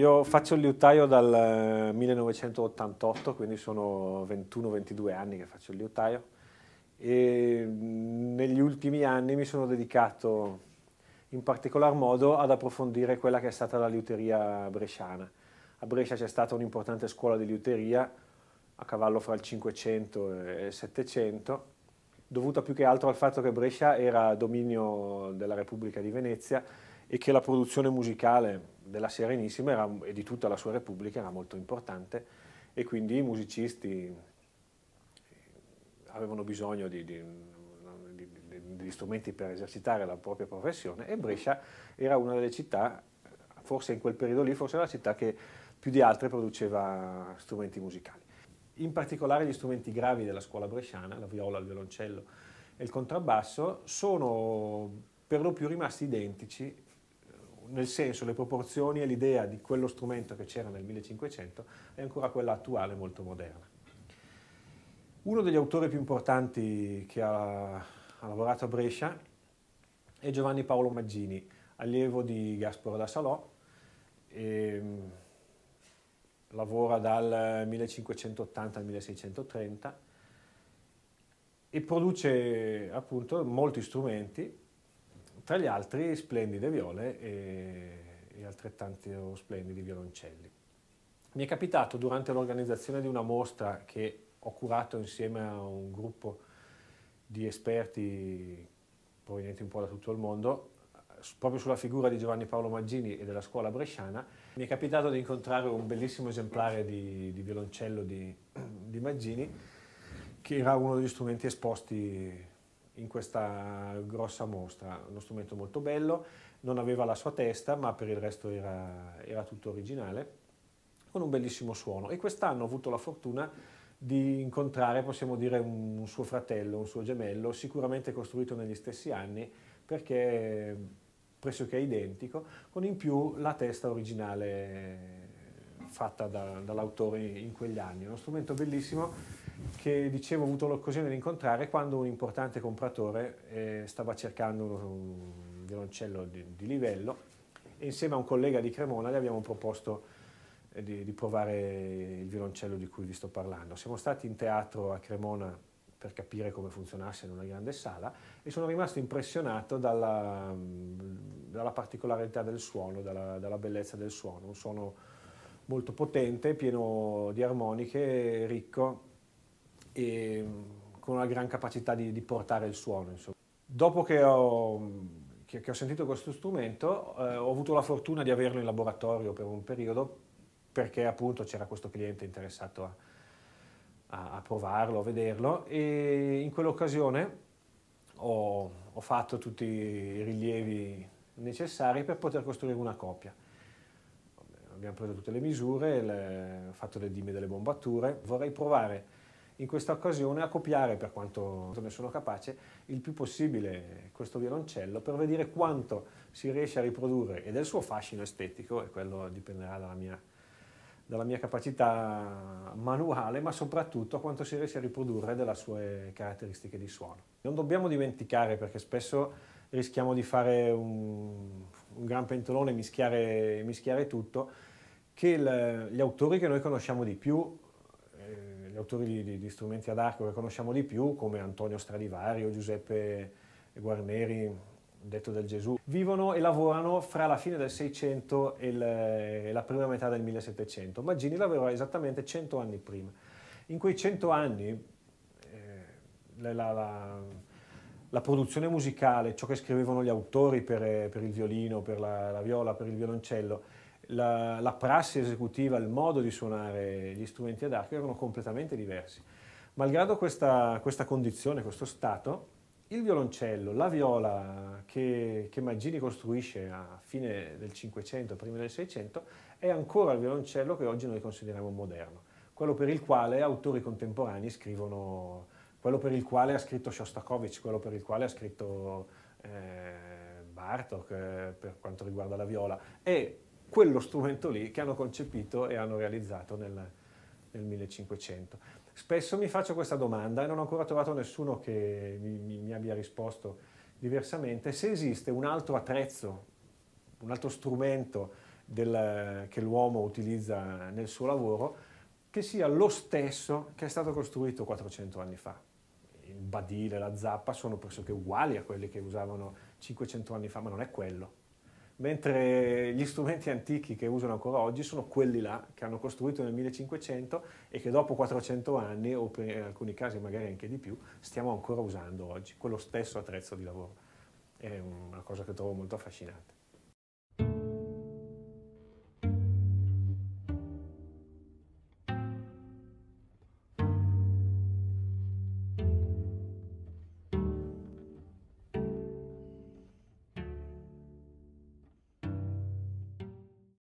Io faccio il liutaio dal 1988, eh, quindi sono 21-22 anni che faccio il liutaio e mm, negli ultimi anni mi sono dedicato in particolar modo ad approfondire quella che è stata la liuteria bresciana. A Brescia c'è stata un'importante scuola di liuteria a cavallo fra il 500 e il 700, dovuta più che altro al fatto che Brescia era dominio della Repubblica di Venezia e che la produzione musicale della Serenissima era, e di tutta la sua Repubblica era molto importante e quindi i musicisti eh, avevano bisogno di, di, di, di strumenti per esercitare la propria professione e Brescia era una delle città, forse in quel periodo lì, forse era la città che più di altre produceva strumenti musicali. In particolare gli strumenti gravi della scuola bresciana, la viola, il violoncello e il contrabbasso, sono per lo più rimasti identici nel senso le proporzioni e l'idea di quello strumento che c'era nel 1500 è ancora quella attuale molto moderna. Uno degli autori più importanti che ha, ha lavorato a Brescia è Giovanni Paolo Maggini, allievo di Gasparo da Salò, e, ehm, lavora dal 1580 al 1630 e produce appunto molti strumenti tra gli altri splendide viole e, e altrettanti splendidi violoncelli. Mi è capitato durante l'organizzazione di una mostra che ho curato insieme a un gruppo di esperti provenienti un po' da tutto il mondo, proprio sulla figura di Giovanni Paolo Maggini e della scuola bresciana, mi è capitato di incontrare un bellissimo esemplare di, di violoncello di, di Maggini, che era uno degli strumenti esposti in questa grossa mostra. Uno strumento molto bello, non aveva la sua testa, ma per il resto era, era tutto originale, con un bellissimo suono. E quest'anno ho avuto la fortuna di incontrare, possiamo dire, un suo fratello, un suo gemello, sicuramente costruito negli stessi anni, perché pressoché identico, con in più la testa originale fatta da, dall'autore in quegli anni. uno strumento bellissimo che dicevo ho avuto l'occasione di incontrare quando un importante compratore eh, stava cercando un, un violoncello di, di, livello e insieme a un collega di Cremona gli abbiamo proposto eh, di, di, provare il violoncello di cui vi sto parlando. Siamo stati in teatro a Cremona per capire come funzionasse in una grande sala e sono rimasto impressionato dalla, dalla particolarità del suono, dalla, dalla bellezza del suono, un suono molto potente, pieno di armoniche, ricco e mm, con una gran capacità di, di portare il suono. Insomma. Dopo che ho, mm, che, che ho, sentito questo strumento eh, ho avuto la fortuna di averlo in laboratorio per un periodo perché appunto c'era questo cliente interessato a, a, a provarlo, a vederlo e in quell'occasione ho, ho fatto tutti i rilievi necessari per poter costruire una copia abbiamo preso tutte le misure, le, fatto le dime delle bombature. Vorrei provare in questa occasione a copiare, per quanto ne sono capace, il più possibile questo violoncello per vedere quanto si riesce a riprodurre e del suo fascino estetico, e quello dipenderà dalla mia, dalla mia capacità manuale, ma soprattutto quanto si riesce a riprodurre delle sue caratteristiche di suono. Non dobbiamo dimenticare, perché spesso rischiamo di fare un, un gran pentolone, mischiare, mischiare tutto, che il, gli autori che noi conosciamo di più gli autori di, di, di strumenti ad arco che conosciamo di più, come Antonio Stradivario, Giuseppe Guarneri, detto del Gesù, vivono e lavorano fra la fine del 600 e, le, e la prima metà del 1700. Maggini lavorò esattamente 100 anni prima. In quei 100 anni eh, la, la, la produzione musicale, ciò che scrivevano gli autori per, eh, per il violino, per la, la, viola, per il violoncello, la, la, prassi esecutiva, il modo di suonare gli strumenti ad arco erano completamente diversi. Malgrado questa, questa condizione, questo stato, il violoncello, la viola che, che Maggini costruisce a fine del 500, prima del 600, è ancora il violoncello che oggi noi consideriamo moderno, quello per il quale autori contemporanei scrivono quello per il quale ha scritto Shostakovich, quello per il quale ha scritto eh, Bartok eh, per quanto riguarda la viola, è quello strumento lì che hanno concepito e hanno realizzato nel, nel 1500. Spesso mi faccio questa domanda e non ho ancora trovato nessuno che mi, mi, mi abbia risposto diversamente, se esiste un altro attrezzo, un altro strumento del, che l'uomo utilizza nel suo lavoro, che sia lo stesso che è stato costruito 400 anni fa. Badile, la zappa sono pressoché uguali a quelli che usavano 500 anni fa, ma non è quello. Mentre gli strumenti antichi che usano ancora oggi sono quelli là che hanno costruito nel 1500 e che dopo 400 anni, o in alcuni casi magari anche di più, stiamo ancora usando oggi, quello stesso attrezzo di lavoro. È una cosa che trovo molto affascinante.